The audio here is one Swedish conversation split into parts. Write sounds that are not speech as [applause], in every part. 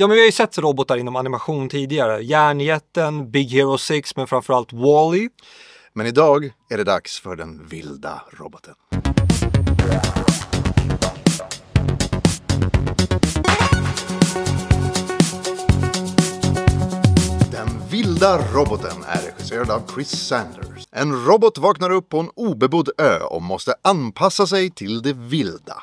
Ja, men vi har ju sett robotar inom animation tidigare. Järnjätten, Big Hero 6, men framförallt Wall-E. Men idag är det dags för den vilda roboten. Den vilda roboten är regisserad av Chris Sanders. En robot vaknar upp på en obebodd ö och måste anpassa sig till det vilda.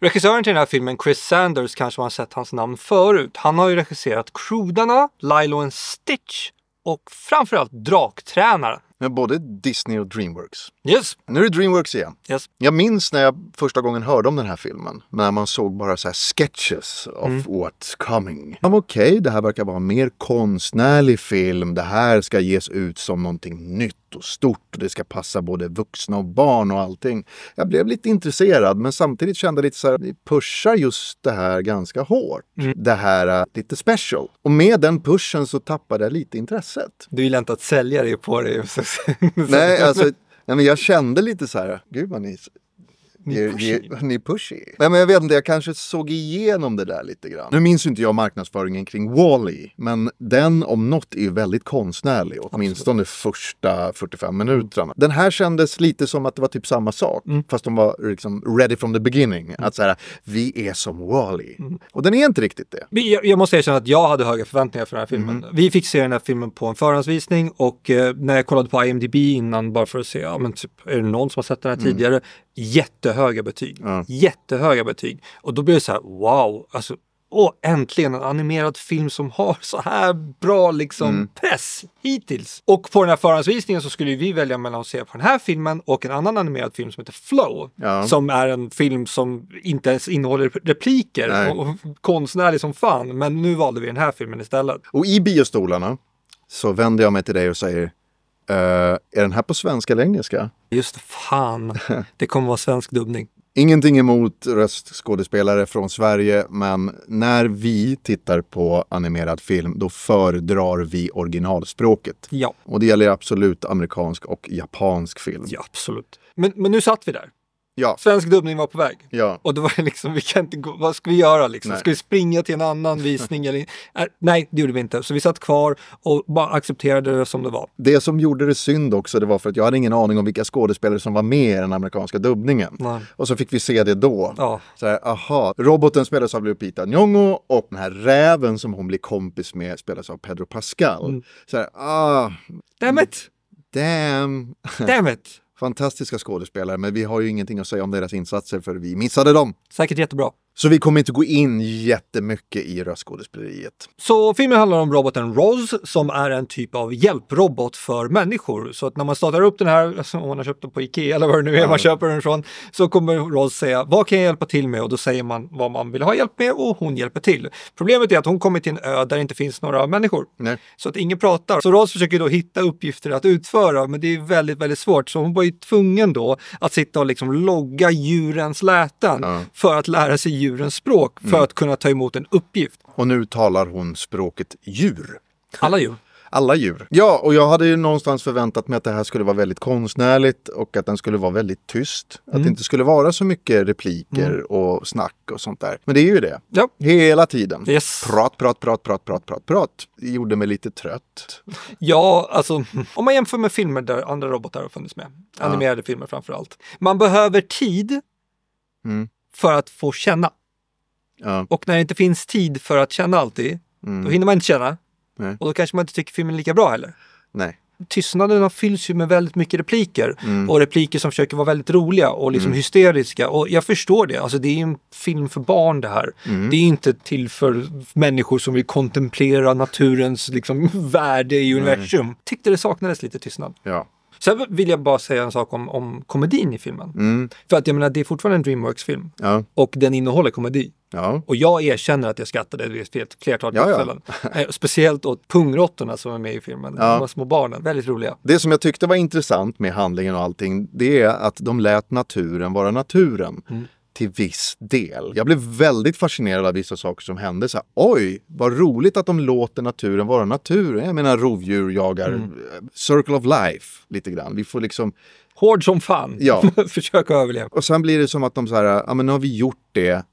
Regissören till den här filmen, Chris Sanders, kanske man har sett hans namn förut. Han har ju regisserat Crudarna, Lilo and Stitch och framförallt Draktränaren. Med både Disney och Dreamworks. Yes. Nu är det Dreamworks igen. Yes. Jag minns när jag första gången hörde om den här filmen. När man såg bara så sketches of mm. what's coming. Okej, okay, det här verkar vara en mer konstnärlig film. Det här ska ges ut som någonting nytt och stort och det ska passa både vuxna och barn och allting. Jag blev lite intresserad men samtidigt kände jag lite så här, vi pushar just det här ganska hårt. Mm. Det här äh, lite special. Och med den pushen så tappade jag lite intresset. Du gillar inte att sälja det på [laughs] dig? Nej, alltså Nej, men jag kände lite så här, gud vad ni ni är pushy. Ni är pushy. Nej, men jag vet inte, jag kanske såg igenom det där lite grann. Nu minns inte jag marknadsföringen kring Wall-E, men den om något är ju väldigt konstnärlig, åtminstone Absolut. första 45 minuterna. Den här kändes lite som att det var typ samma sak, mm. fast de var liksom ready from the beginning. Mm. Att så här, vi är som Wall-E. Mm. Och den är inte riktigt det. Jag, jag, måste erkänna att jag hade höga förväntningar för den här filmen. Mm. Vi fick se den här filmen på en förhandsvisning och eh, när jag kollade på IMDB innan bara för att se, ja men typ, är det någon som har sett den här mm. tidigare? jättehöga betyg. Mm. Jättehöga betyg. Och då blev det så här, wow, alltså åh, äntligen en animerad film som har så här bra liksom mm. press hittills. Och på den här förhandsvisningen så skulle vi välja mellan att se på den här filmen och en annan animerad film som heter Flow. Ja. Som är en film som inte ens innehåller repliker och, och konstnärlig som fan. Men nu valde vi den här filmen istället. Och i biostolarna så vänder jag mig till dig och säger Uh, är den här på svenska eller engelska? Just fan, [laughs] det kommer vara svensk dubbning. Ingenting emot röstskådespelare från Sverige, men när vi tittar på animerad film, då föredrar vi originalspråket. Ja. Och det gäller absolut amerikansk och japansk film. Ja, absolut. Men, men nu satt vi där. Ja. Svensk dubbning var på väg. Ja. Och då var det liksom, vi kan inte gå, vad ska vi göra liksom? Nej. Ska vi springa till en annan visning? Eller, [laughs] äh, nej, det gjorde vi inte. Så vi satt kvar och bara accepterade det som det var. Det som gjorde det synd också, det var för att jag hade ingen aning om vilka skådespelare som var med i den amerikanska dubbningen. Nej. Och så fick vi se det då. Ja. Så här, aha, roboten spelas av Lupita Nyong'o och den här räven som hon blir kompis med spelas av Pedro Pascal. Mm. Så här, ah... Damn it! Damn! Damn it! [laughs] fantastiska skådespelare, men vi har ju ingenting att säga om deras insatser för vi missade dem. Säkert jättebra. Så vi kommer inte gå in jättemycket i röstskådespeleriet. Så filmen handlar om roboten Roz som är en typ av hjälprobot för människor. Så att när man startar upp den här, alltså om man har köpt den på Ikea eller vad det nu är ja. man köper den ifrån, så kommer Roz säga vad kan jag hjälpa till med? Och då säger man vad man vill ha hjälp med och hon hjälper till. Problemet är att hon kommer till en ö där det inte finns några människor. Nej. Så att ingen pratar. Så Roz försöker då hitta uppgifter att utföra men det är väldigt, väldigt svårt. Så hon var ju tvungen då att sitta och liksom logga djurens läten ja. för att lära sig djur djurens språk för mm. att kunna ta emot en uppgift. Och nu talar hon språket djur. Alla djur [laughs] alla djur. Ja, och jag hade ju någonstans förväntat mig att det här skulle vara väldigt konstnärligt och att den skulle vara väldigt tyst. Mm. Att det inte skulle vara så mycket repliker mm. och snack och sånt där. Men det är ju det. Ja. Hela tiden. Yes. Prat, prat, prat, prat, prat, prat, prat. Det gjorde mig lite trött. [laughs] Ja, alltså om man jämför med filmer där andra robotar har funnits med. Animerade ja. filmer framför allt. Man behöver tid. Mm för att få känna. Ja. Och när det inte finns tid för att känna alltid, mm. då hinner man inte känna. Nej. Och då kanske man inte tycker filmen är lika bra heller. Nej. Tystnaderna fylls ju med väldigt mycket repliker mm. och repliker som försöker vara väldigt roliga och liksom mm. hysteriska. Och jag förstår det, alltså det är ju en film för barn det här. Mm. Det är inte till för människor som vill kontemplera naturens liksom, [laughs] värde i universum. Nej. Tyckte det saknades lite tystnad. Ja. Sen vill jag bara säga en sak om, om komedin i filmen. Mm. För att jag menar, det är fortfarande en Dreamworks-film. Ja. Och den innehåller komedi. Ja. Och jag erkänner att jag skrattade vid ett flertal ja, tillfällen. Ja. [laughs] Eh, speciellt åt pungråttorna som är med i filmen, ja. de små barnen, väldigt roliga. Det som jag tyckte var intressant med handlingen och allting, det är att de lät naturen vara naturen. Mm till viss del. Jag blev väldigt fascinerad av vissa saker som hände. Så här, Oj, vad roligt att de låter naturen vara naturen. Jag menar rovdjur jagar mm. Eh, circle of life lite grann. Vi får liksom Hård som fan. Ja. [laughs] Försöka överleva. Och sen blir det som att de så här, ja men nu har vi gjort det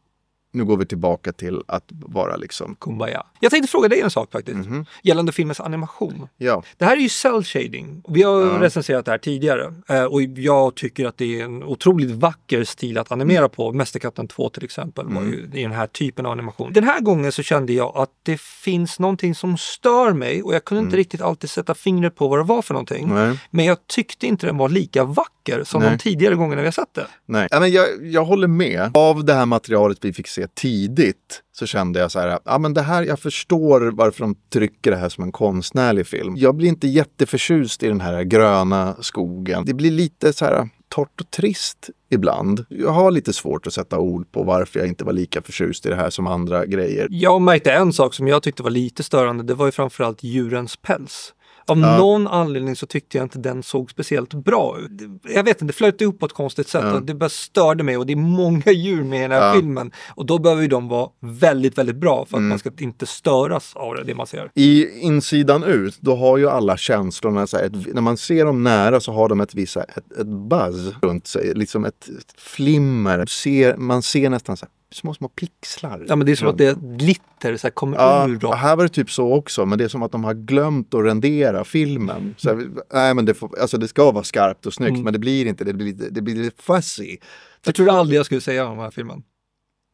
nu går vi tillbaka till att vara liksom... Kumbaya. Jag tänkte fråga dig en sak faktiskt. Mm -hmm. Gällande filmens animation. Ja. Det här är ju cell shading. Vi har mm. recenserat det här tidigare. Eh, och jag tycker att det är en otroligt vacker stil att animera på. Mästerkatten 2 till exempel var ju mm. i den här typen av animation. Den här gången så kände jag att det finns någonting som stör mig och jag kunde inte mm. riktigt alltid sätta fingret på vad det var för någonting. Nej. Men jag tyckte inte den var lika vacker som Nej. de tidigare gångerna vi har sett det. Nej, men jag, jag håller med. Av det här materialet vi fick se det tidigt så kände jag så här, ja men det här, jag förstår varför de trycker det här som en konstnärlig film. Jag blir inte jätteförtjust i den här gröna skogen. Det blir lite så här torrt och trist ibland. Jag har lite svårt att sätta ord på varför jag inte var lika förtjust i det här som andra grejer. Jag märkte en sak som jag tyckte var lite störande. Det var ju framförallt djurens päls. Av ja. någon anledning så tyckte jag inte den såg speciellt bra ut. Jag vet inte, det flöt ihop på ett konstigt sätt. Ja. Det bara störde mig och det är många djur med i den här ja. filmen. Och då behöver ju de vara väldigt, väldigt bra för att mm. man ska inte störas av det man ser. I insidan ut, då har ju alla känslorna, så här, ett, när man ser dem nära så har de ett visst ett, ett buzz runt sig, liksom ett, ett flimmer. Ser, man ser nästan så här små, små pixlar. Ja, men det är som att det är glitter så här, kommer ja, ur dem. Här var det typ så också, men det är som att de har glömt att rendera filmen. Mm. Så här, nej, men det, får, alltså, det ska vara skarpt och snyggt, mm. men det blir inte. Det blir, det blir lite fuzzy. Jag trodde aldrig jag skulle säga om den här filmen.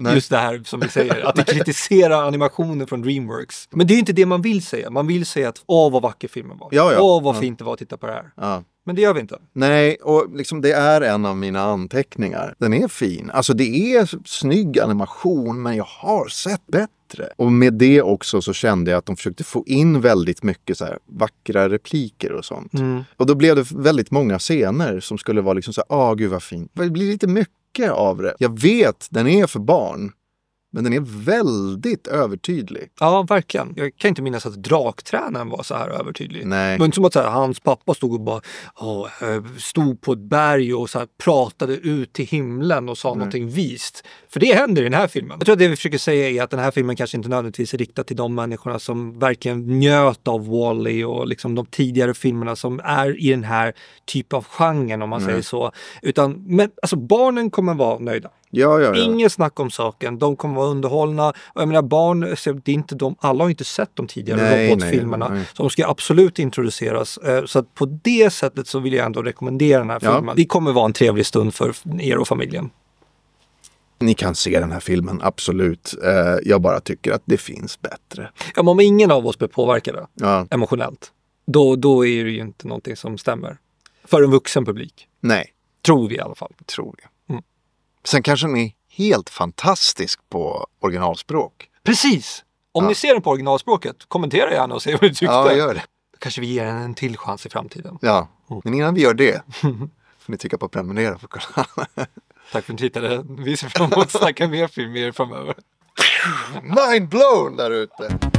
Nej. Just det här som vi säger, [laughs] att vi kritiserar animationer från Dreamworks. Men det är ju inte det man vill säga. Man vill säga att åh vad vacker filmen var. Ja, ja. Åh vad fint det var att titta på det här. Ja. Men det gör vi inte. Nej, och liksom det är en av mina anteckningar. Den är fin. Alltså det är snygg animation, men jag har sett bättre. Och med det också så kände jag att de försökte få in väldigt mycket så här, vackra repliker och sånt. Mm. Och då blev det väldigt många scener som skulle vara liksom så här, åh gud vad fint. Det blir lite mycket mycket av det. Jag vet den är för barn. Men den är väldigt övertydlig. Ja, verkligen. Jag kan inte minnas att draktränaren var så här övertydlig. Nej. inte som att här, hans pappa stod och bara åh, eh, stod på ett berg och så här, pratade ut till himlen och sa Nej. Mm. någonting vist. För det händer i den här filmen. Jag tror att det vi försöker säga är att den här filmen kanske inte nödvändigtvis är riktad till de människorna som verkligen njöt av Wall-E och liksom de tidigare filmerna som är i den här typ av genren om man Nej. Mm. säger så. Utan men, alltså, barnen kommer vara nöjda. Ja, ja, ja. Inget snack om saken. De kommer vara underhållna. Och jag menar barn, det är inte de, alla har inte sett de tidigare nej, robotfilmerna. Nej, nej. Så de ska absolut introduceras. Eh, så på det sättet så vill jag ändå rekommendera den här filmen. Det kommer vara en trevlig stund för er och familjen. Ni kan se den här filmen, absolut. Eh, jag bara tycker att det finns bättre. Ja, men om ingen av oss blir påverkade ja. emotionellt, då, då är det ju inte någonting som stämmer. För en vuxen publik. Nej. Tror vi i alla fall. Tror vi. Sen kanske den är helt fantastisk på originalspråk. Precis! Om ja. ni ser den på originalspråket, kommentera gärna och säg vad ni tyckte. Ja, gör det. Då Kanske vi ger den en till chans i framtiden. Ja, mm. men innan vi gör det [laughs] får ni trycka på prenumerera för att kolla. [laughs] Tack för att ni tittade. Vi ser fram emot att snacka mer film med er framöver. Mind blown där ute!